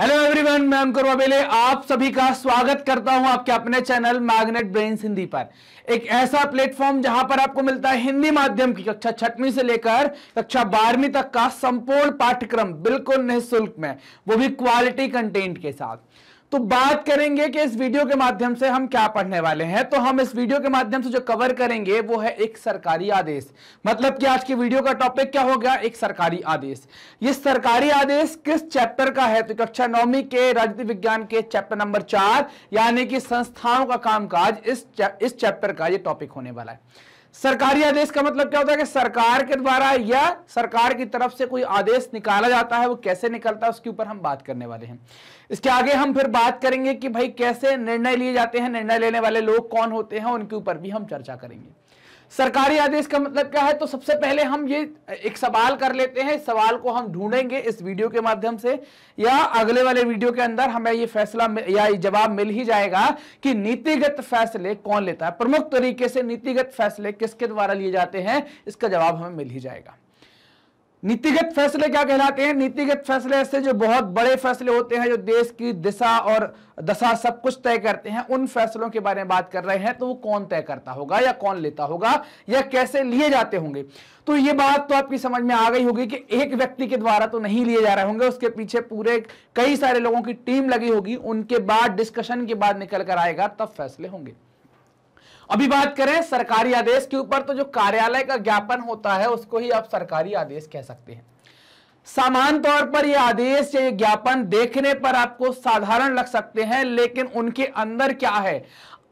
hello everyone मैं अंकुर वाबेले आप सभी का स्वागत करता हूं आपके अपने चैनल मैग्नेट ब्रेन हिंदी पर एक ऐसा प्लेटफॉर्म जहां पर आपको मिलता है हिंदी माध्यम की कक्षा छठवीं से लेकर कक्षा बारहवीं तक का संपूर्ण पाठ्यक्रम बिल्कुल निःशुल्क में वो भी क्वालिटी कंटेंट के साथ तो बात करेंगे कि इस वीडियो के माध्यम से हम क्या पढ़ने वाले हैं तो हम इस वीडियो के माध्यम से जो कवर करेंगे वो है एक सरकारी आदेश मतलब कि आज की वीडियो का टॉपिक क्या हो गया एक सरकारी आदेश ये सरकारी आदेश किस चैप्टर का है तो कक्षा नौवीं के राजनीति विज्ञान के चैप्टर नंबर चार यानी कि संस्थाओं का कामकाज इस इस चैप्टर का ये टॉपिक होने वाला है सरकारी आदेश का मतलब क्या होता है कि सरकार के द्वारा या सरकार की तरफ से कोई आदेश निकाला जाता है वो कैसे निकलता है उसके ऊपर हम बात करने वाले हैं इसके आगे हम फिर बात करेंगे कि भाई कैसे निर्णय लिए जाते हैं निर्णय लेने वाले लोग कौन होते हैं उनके ऊपर भी हम चर्चा करेंगे सरकारी आदेश का मतलब क्या है तो सबसे पहले हम ये एक सवाल कर लेते हैं सवाल को हम ढूंढेंगे इस वीडियो के माध्यम से या अगले वाले वीडियो के अंदर हमें ये फैसला या जवाब मिल ही जाएगा कि नीतिगत फैसले कौन लेता है प्रमुख तरीके से नीतिगत फैसले किसके द्वारा लिए जाते हैं इसका जवाब हमें मिल ही जाएगा नीतिगत फैसले क्या कहलाते हैं नीतिगत फैसले ऐसे जो बहुत बड़े फैसले होते हैं जो देश की दिशा और दशा सब कुछ तय करते हैं उन फैसलों के बारे में बात कर रहे हैं तो वो कौन तय करता होगा या कौन लेता होगा या कैसे लिए जाते होंगे तो ये बात तो आपकी समझ में आ गई होगी कि एक व्यक्ति के द्वारा तो नहीं लिए जा रहे होंगे उसके पीछे पूरे कई सारे लोगों की टीम लगी होगी उनके बाद डिस्कशन के बाद निकल कर आएगा तब फैसले होंगे अभी बात करें सरकारी आदेश के ऊपर तो जो कार्यालय का ज्ञापन होता है उसको ही आप सरकारी आदेश कह सकते हैं सामान्य तौर पर यह आदेश या ये ज्ञापन देखने पर आपको साधारण लग सकते हैं लेकिन उनके अंदर क्या है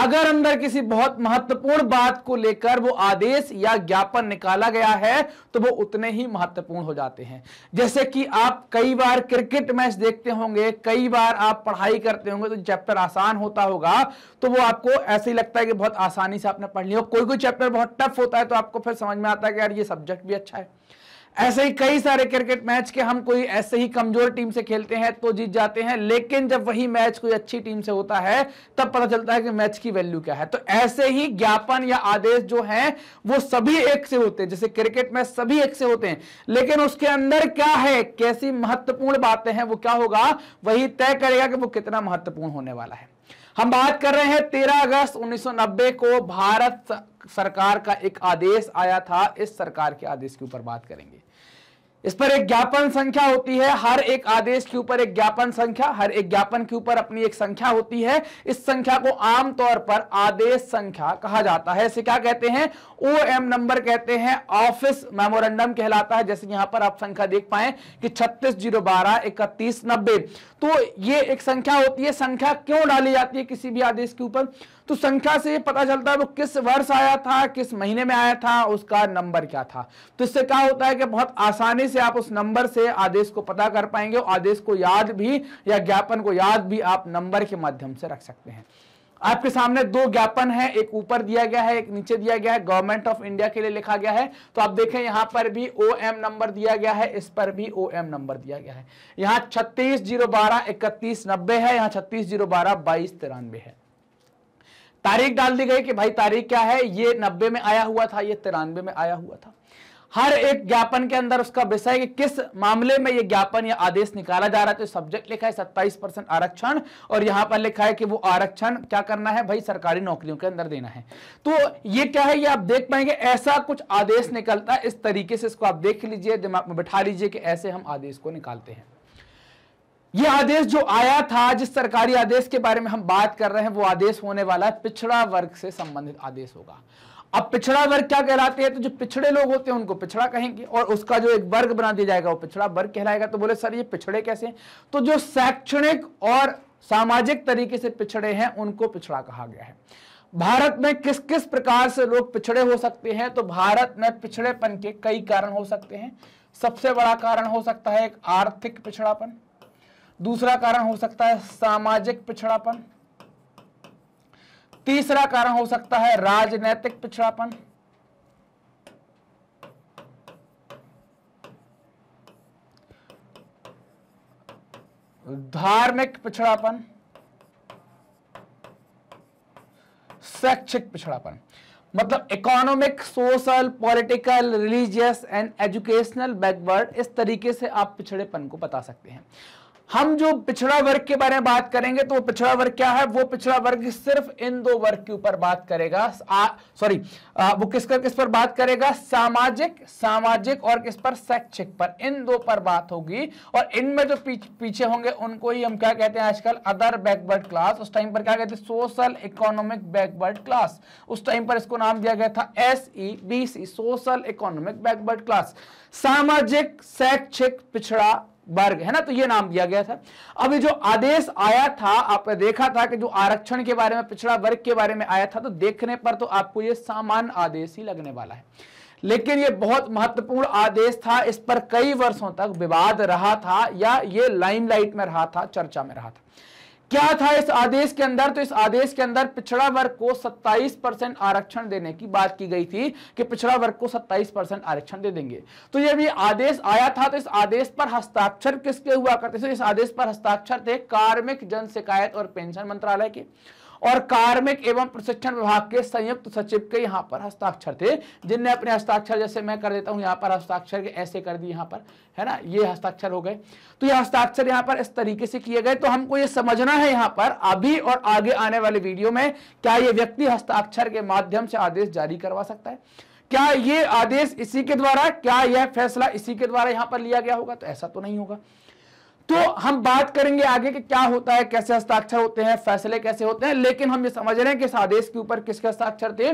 अगर अंदर किसी बहुत महत्वपूर्ण बात को लेकर वो आदेश या ज्ञापन निकाला गया है तो वो उतने ही महत्वपूर्ण हो जाते हैं जैसे कि आप कई बार क्रिकेट मैच देखते होंगे कई बार आप पढ़ाई करते होंगे तो चैप्टर आसान होता होगा तो वो आपको ऐसे ही लगता है कि बहुत आसानी से आपने पढ़ लिया कोई कोई चैप्टर बहुत टफ होता है तो आपको फिर समझ में आता है कि यार ये सब्जेक्ट भी अच्छा है ऐसे ही कई सारे क्रिकेट मैच के हम कोई ऐसे ही कमजोर टीम से खेलते हैं तो जीत जाते हैं लेकिन जब वही मैच कोई अच्छी टीम से होता है तब पता चलता है कि मैच की वैल्यू क्या है तो ऐसे ही ज्ञापन या आदेश जो हैं वो सभी एक से होते हैं जैसे क्रिकेट में सभी एक से होते हैं लेकिन उसके अंदर क्या है कैसी महत्वपूर्ण बातें हैं वो क्या होगा वही तय करेगा कि वो कितना महत्वपूर्ण होने वाला है हम बात कर रहे हैं तेरह अगस्त उन्नीस को भारत सरकार का एक आदेश आया था इस सरकार के आदेश के ऊपर बात करेंगे इस पर एक ज्ञापन संख्या होती है हर एक आदेश के ऊपर एक ज्ञापन संख्या हर एक ज्ञापन के ऊपर अपनी एक संख्या होती है इस संख्या को आमतौर पर आदेश संख्या कहा जाता है इसे क्या कहते हैं ओ एम नंबर कहते हैं ऑफिस मेमोरेंडम कहलाता है जैसे यहां पर आप संख्या देख पाए कि छत्तीस जीरो बारह इकतीस नब्बे तो ये एक संख्या होती है संख्या क्यों डाली जाती है किसी भी आदेश के ऊपर तो संख्या से ये पता चलता है वो किस वर्ष आया था किस महीने में आया था उसका नंबर क्या था तो इससे क्या होता है कि बहुत आसानी से आप उस नंबर से आदेश को पता कर पाएंगे आदेश को याद भी या ज्ञापन को याद भी आप नंबर के माध्यम से रख सकते हैं आपके सामने दो ज्ञापन है एक ऊपर दिया गया है एक नीचे दिया गया है गवर्नमेंट ऑफ इंडिया के लिए लिखा गया है तो आप देखें यहां पर भी ओ एम नंबर दिया गया है इस पर भी ओ एम नंबर दिया गया है यहां छत्तीस जीरो बारह इकतीस नब्बे है यहां छत्तीस जीरो बारह बाईस तिरानवे है तारीख डाल दी गई कि भाई तारीख क्या है ये नब्बे में आया हुआ था ये तिरानवे में आया हुआ था हर एक ज्ञापन के अंदर उसका विषय कि किस मामले में यह ज्ञापन या आदेश निकाला जा रहा है तो सब्जेक्ट लिखा है सत्ताईस परसेंट आरक्षण और यहां पर लिखा है कि वो आरक्षण क्या करना है भाई सरकारी नौकरियों के अंदर देना है तो ये क्या है ये आप देख पाएंगे ऐसा कुछ आदेश निकलता है इस तरीके से इसको आप देख लीजिए दिमाग में बैठा लीजिए कि ऐसे हम आदेश को निकालते हैं यह आदेश जो आया था जिस सरकारी आदेश के बारे में हम बात कर रहे हैं वो आदेश होने वाला है पिछड़ा वर्ग से संबंधित आदेश होगा अब पिछड़ा वर्ग क्या कहलाते हैं तो जो पिछड़े लोग होते हैं उनको पिछड़ा कहेंगे और उसका जो एक वर्ग बना दिया जाएगा वो पिछड़ा वर्ग कहलाएगा तो बोले सर ये पिछड़े कैसे हैं तो जो शैक्षणिक और सामाजिक तरीके से पिछड़े हैं उनको पिछड़ा कहा गया है भारत में किस किस प्रकार से लोग पिछड़े हो सकते हैं तो भारत में पिछड़ेपन के कई कारण हो सकते हैं सबसे बड़ा कारण हो सकता है एक आर्थिक पिछड़ापन दूसरा कारण हो सकता है सामाजिक पिछड़ापन तीसरा कारण हो सकता है राजनैतिक पिछड़ापन धार्मिक पिछड़ापन शैक्षिक पिछड़ापन मतलब economic social political religious and educational backward इस तरीके से आप पिछड़ेपन को बता सकते हैं हम जो पिछड़ा वर्ग के बारे में बात करेंगे तो वो पिछड़ा वर्ग क्या है वो पिछड़ा वर्ग सिर्फ इन दो वर्ग के ऊपर बात करेगा सॉरी वो किस कर किस पर बात करेगा सामाजिक सामाजिक और किस पर शैक्षिक पर इन दो पर बात होगी और इनमें जो पीछ, पीछे होंगे उनको ही हम क्या कहते हैं आजकल अदर बैकवर्ड क्लास उस टाइम पर क्या कहते हैं सोशल इकोनॉमिक बैकवर्ड क्लास उस टाइम पर इसको नाम दिया गया था S E B C social economic backward class सामाजिक शैक्षिक पिछड़ा वर्ग है ना तो ये नाम दिया गया था अब ये जो आदेश आया था आपने देखा था कि जो आरक्षण के बारे में पिछड़ा वर्ग के बारे में आया था तो देखने पर तो आपको ये सामान्य आदेश ही लगने वाला है लेकिन ये बहुत महत्वपूर्ण आदेश था इस पर कई वर्षों तक विवाद रहा था या ये लाइमलाइट में रहा था चर्चा में रहा था क्या था इस आदेश के अंदर तो इस आदेश के अंदर पिछड़ा वर्ग को 27 परसेंट आरक्षण देने की बात की गई थी कि पिछड़ा वर्ग को 27 परसेंट आरक्षण दे देंगे तो ये भी आदेश आया था तो इस आदेश पर हस्ताक्षर किसके हुआ करते थे इस आदेश पर हस्ताक्षर थे कार्मिक जन शिकायत और पेंशन मंत्रालय के और कार्मिक एवं प्रशिक्षण विभाग के संयुक्त सचिव के यहाँ पर हस्ताक्षर थे जिनने अपने हस्ताक्षर जैसे मैं कर देता हूँ यहाँ पर हस्ताक्षर ऐसे कर दिए यहाँ पर है ना ये हस्ताक्षर हो गए तो ये हस्ताक्षर यहाँ पर इस तरीके से किए गए तो हमको ये समझना है यहाँ पर अभी और आगे आने वाले वीडियो में क्या ये व्यक्ति हस्ताक्षर के माध्यम से आदेश जारी करवा सकता है क्या ये आदेश इसी के द्वारा क्या यह फैसला इसी के द्वारा यहां पर लिया गया होगा तो ऐसा तो नहीं होगा तो हम बात करेंगे आगे कि क्या होता है कैसे हस्ताक्षर होते हैं फैसले कैसे होते हैं लेकिन हम ये समझ रहे हैं कि इस आदेश के ऊपर किसके हस्ताक्षर थे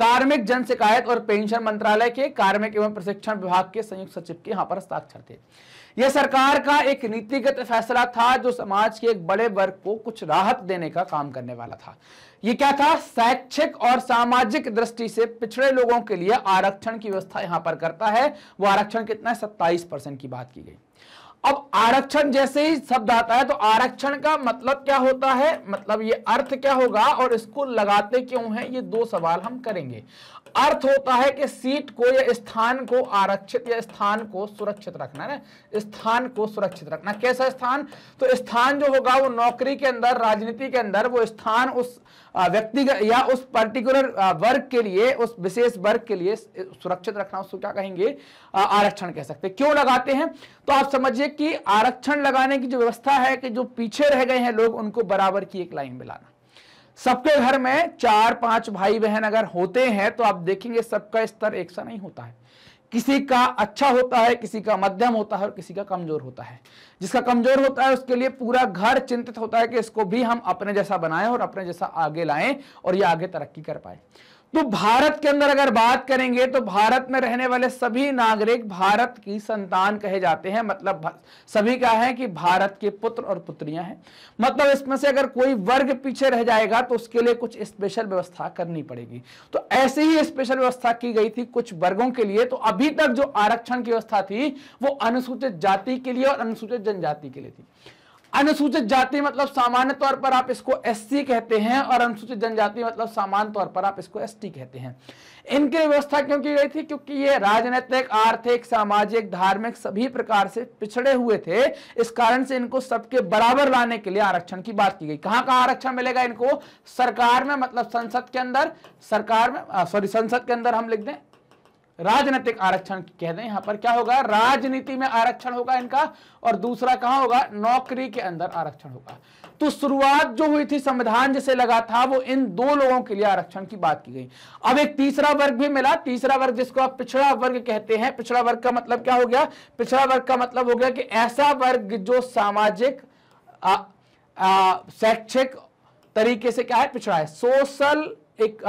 कार्मिक जन शिकायत और पेंशन मंत्रालय के कार्मिक एवं प्रशिक्षण विभाग के संयुक्त सचिव के यहां पर हस्ताक्षर थे यह सरकार का एक नीतिगत फैसला था जो समाज के एक बड़े वर्ग को कुछ राहत देने का काम करने वाला था यह क्या था शैक्षिक और सामाजिक दृष्टि से पिछड़े लोगों के लिए आरक्षण की व्यवस्था यहां पर करता है वह आरक्षण कितना है सत्ताईस परसेंट की बात की गई अब आरक्षण जैसे ही शब्द आता है तो आरक्षण का मतलब क्या होता है मतलब ये अर्थ क्या होगा और इसको लगाते क्यों है ये दो सवाल हम करेंगे अर्थ होता है कि सीट को या स्थान को आरक्षित या स्थान को सुरक्षित रखना है स्थान को सुरक्षित रखना कैसा स्थान तो स्थान जो होगा वो नौकरी के अंदर राजनीति के अंदर वो स्थान उस व्यक्तिगत या उस पर्टिकुलर वर्ग के लिए उस विशेष वर्ग के लिए सुरक्षित रखना उसको क्या कहेंगे आरक्षण कह सकते क्यों लगाते हैं तो आप समझिए कि आरक्षण लगाने की जो व्यवस्था है कि जो पीछे रह गए हैं लोग उनको बराबर की एक लाइन मिलाना सबके घर में चार पांच भाई बहन अगर होते हैं तो आप देखेंगे सबका स्तर एक सा नहीं होता है किसी का अच्छा होता है किसी का मध्यम होता है और किसी का कमजोर होता है जिसका कमजोर होता है उसके लिए पूरा घर चिंतित होता है कि इसको भी हम अपने जैसा बनाएं और अपने जैसा आगे लाएं और ये आगे तरक्की कर पाए तो भारत के अंदर अगर बात करेंगे तो भारत में रहने वाले सभी नागरिक भारत की संतान कहे जाते हैं मतलब सभी का है कि भारत के पुत्र और पुत्रियां हैं मतलब इसमें से अगर कोई वर्ग पीछे रह जाएगा तो उसके लिए कुछ स्पेशल व्यवस्था करनी पड़ेगी तो ऐसे ही स्पेशल व्यवस्था की गई थी कुछ वर्गों के लिए तो अभी तक जो आरक्षण की व्यवस्था थी वो अनुसूचित जाति के लिए और अनुसूचित जनजाति के लिए थी अनुसूचित जाति मतलब सामान्य तौर पर आप इसको एससी कहते हैं और अनुसूचित जनजाति मतलब सामान्य तौर पर आप इसको एसटी कहते हैं इनकी व्यवस्था क्यों की गई थी क्योंकि ये राजनीतिक आर्थिक सामाजिक धार्मिक सभी प्रकार से पिछड़े हुए थे इस कारण से इनको सबके बराबर लाने के लिए आरक्षण की बात की गई कहां कहां आरक्षण मिलेगा इनको सरकार में मतलब संसद के अंदर सरकार में सॉरी संसद के अंदर हम लिख दें राजनीतिक आरक्षण कह दें यहां पर क्या होगा राजनीति में आरक्षण होगा इनका और दूसरा कहा होगा नौकरी के अंदर आरक्षण होगा तो शुरुआत जो हुई थी संविधान जिसे लगा था वो इन दो लोगों के लिए आरक्षण की बात की गई अब एक तीसरा वर्ग भी मिला तीसरा वर्ग जिसको आप पिछड़ा वर्ग कहते हैं पिछड़ा वर्ग का मतलब क्या हो गया पिछड़ा वर्ग का मतलब हो गया कि ऐसा वर्ग जो सामाजिक शैक्षिक तरीके से क्या है पिछड़ा है सोशल एक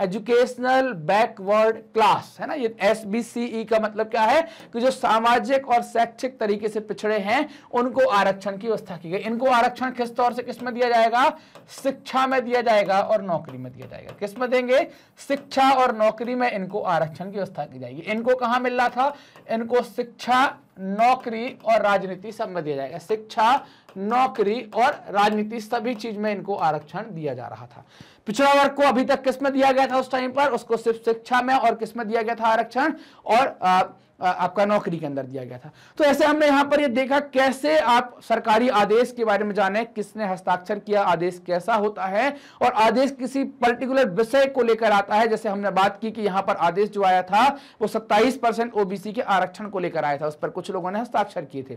एजुकेशनल बैकवर्ड क्लास है ना ये एस बी सी ई का मतलब क्या है कि जो सामाजिक और शैक्षिक तरीके से पिछड़े हैं उनको आरक्षण की व्यवस्था की गई इनको आरक्षण किस तौर से किसमें दिया जाएगा शिक्षा में दिया जाएगा और नौकरी में दिया जाएगा किस में देंगे शिक्षा और नौकरी में इनको आरक्षण की व्यवस्था की जाएगी इनको कहाँ मिल रहा था इनको शिक्षा नौकरी और राजनीति सब में दिया जाएगा शिक्षा नौकरी और राजनीति सभी चीज में इनको आरक्षण दिया जा रहा था पिछड़ा वर्ग को अभी तक किसमें दिया गया था उस टाइम पर उसको सिर्फ शिक्षा में और किसमें दिया गया था आरक्षण और आ, आपका नौकरी के अंदर दिया गया था तो ऐसे हमने यहां पर ये देखा कैसे आप सरकारी आदेश के बारे में जाने किसने हस्ताक्षर किया आदेश कैसा होता है और आदेश किसी पर्टिकुलर विषय को लेकर आता है जैसे हमने बात की कि यहां पर आदेश जो आया था वो 27 परसेंट ओबीसी के आरक्षण को लेकर आया था उस पर कुछ लोगों ने हस्ताक्षर किए थे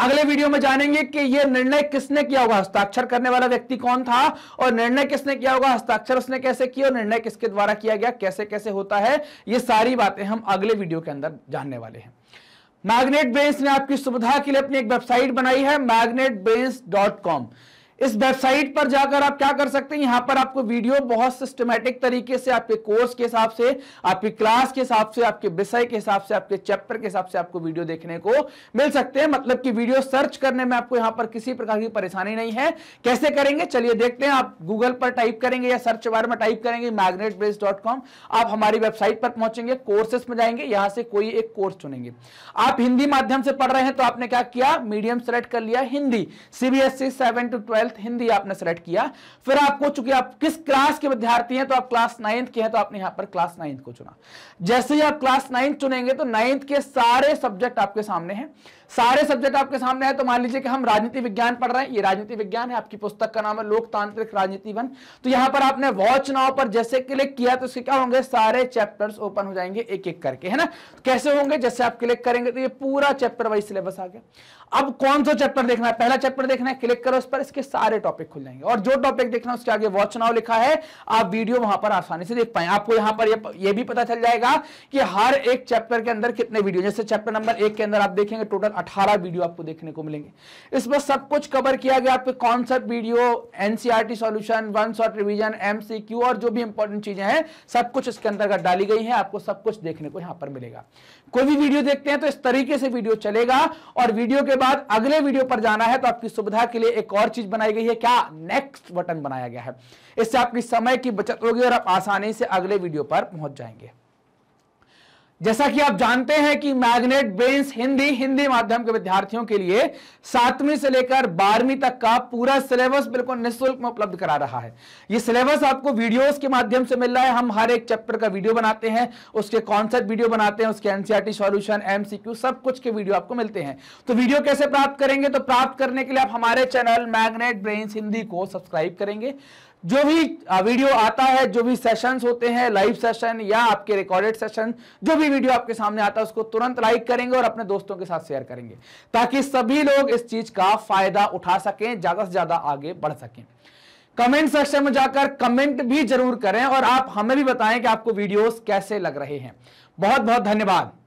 अगले वीडियो में जानेंगे कि यह निर्णय किसने किया होगा हस्ताक्षर करने वाला व्यक्ति कौन था और निर्णय किसने किया होगा हस्ताक्षर उसने कैसे किया और निर्णय किसके द्वारा किया गया कैसे कैसे होता है ये सारी बातें हम अगले वीडियो के अंदर जानने वाले हैं मैग्नेट बेंस ने आपकी सुविधा के लिए अपनी एक वेबसाइट बनाई है मैग्नेट ब्रेंस डॉट कॉम इस वेबसाइट पर जाकर आप क्या कर सकते हैं यहां पर आपको वीडियो बहुत सिस्टमेटिक तरीके से आपके कोर्स के हिसाब से आपकी क्लास के हिसाब से आपके विषय के हिसाब से आपके चैप्टर के हिसाब से आपको वीडियो देखने को मिल सकते हैं मतलब कि वीडियो सर्च करने में आपको यहां पर किसी प्रकार की परेशानी नहीं है कैसे करेंगे चलिए देखते हैं आप गूगल पर टाइप करेंगे या सर्च बार में टाइप करेंगे मैग्नेट आप हमारी वेबसाइट पर पहुंचेंगे कोर्सेस में जाएंगे यहां से कोई एक कोर्स चुनेंगे आप हिंदी माध्यम से पढ़ रहे हैं तो आपने क्या किया मीडियम सेलेक्ट कर लिया Hindi CBSE seven to twelfth twelfth Hindi आपने सेलेक्ट किया फिर आपको चूंकि आप किस क्लास के विद्यार्थी हैं तो आप क्लास नाइन्थ के हैं तो आपने यहां पर क्लास नाइन्थ को चुना जैसे ही आप क्लास नाइन्थ चुनेंगे तो नाइन्थ के सारे सब्जेक्ट आपके सामने हैं सारे सब्जेक्ट आपके सामने है तो मान लीजिए कि हम राजनीति विज्ञान पढ़ रहे हैं ये राजनीति विज्ञान है आपकी पुस्तक का नाम है लोकतांत्रिक राजनीति वन तो यहां पर आपने वॉ चुनाव पर जैसे क्लिक किया तो इसके क्या होंगे सारे चैप्टर्स ओपन हो जाएंगे एक एक करके है ना तो कैसे होंगे जैसे आप क्लिक करेंगे तो ये पूरा चैप्टर वाइज सिलेबस आ गया अब कौन सा चैप्टर देखना है पहला चैप्टर देखना है क्लिक करो उस पर इसके सारे टॉपिक खुल जाएंगे और जो टॉपिक देखना है उसके आगे वॉच नाउ लिखा है आप वीडियो वहां पर आसानी से देख पाए आपको यहां पर यह, भी पता चल जाएगा कि हर एक चैप्टर के अंदर कितने वीडियो जैसे चैप्टर नंबर एक के अंदर आप देखेंगे टोटल अठारह वीडियो आपको देखने को मिलेंगे इसमें सब कुछ कवर किया गया आपके concept video NCERT solution one shot revision MCQ और जो भी इंपॉर्टेंट चीजें हैं सब कुछ इसके अंदर डाली गई है आपको सब कुछ देखने को यहां पर मिलेगा कोई भी वीडियो देखते हैं तो इस तरीके से वीडियो चलेगा और वीडियो के बाद अगले वीडियो पर जाना है तो आपकी सुविधा के लिए एक और चीज बनाई गई है क्या नेक्स्ट बटन बनाया गया है इससे आपकी समय की बचत होगी और आप आसानी से अगले वीडियो पर पहुंच जाएंगे जैसा कि आप जानते हैं कि मैग्नेट ब्रेन्स हिंदी हिंदी माध्यम के विद्यार्थियों के लिए सातवीं से लेकर बारहवीं तक का पूरा सिलेबस बिल्कुल निःशुल्क में उपलब्ध करा रहा है ये सिलेबस आपको वीडियोस के माध्यम से मिल रहा है हम हर एक चैप्टर का वीडियो बनाते हैं उसके कॉन्सेप्ट वीडियो बनाते हैं उसके एनसीआरटी सोल्यूशन एमसीक्यू सब कुछ के वीडियो आपको मिलते हैं तो वीडियो कैसे प्राप्त करेंगे तो प्राप्त करने के लिए आप हमारे चैनल मैग्नेट ब्रेन्स हिंदी को सब्सक्राइब करेंगे जो भी वीडियो आता है जो भी सेशंस होते हैं लाइव सेशन या आपके रिकॉर्डेड सेशन जो भी वीडियो आपके सामने आता है उसको तुरंत लाइक करेंगे और अपने दोस्तों के साथ शेयर करेंगे ताकि सभी लोग इस चीज का फायदा उठा सकें ज्यादा से ज्यादा आगे बढ़ सकें कमेंट सेक्शन में जाकर कमेंट भी जरूर करें और आप हमें भी बताएं कि आपको वीडियोस कैसे लग रहे हैं बहुत बहुत धन्यवाद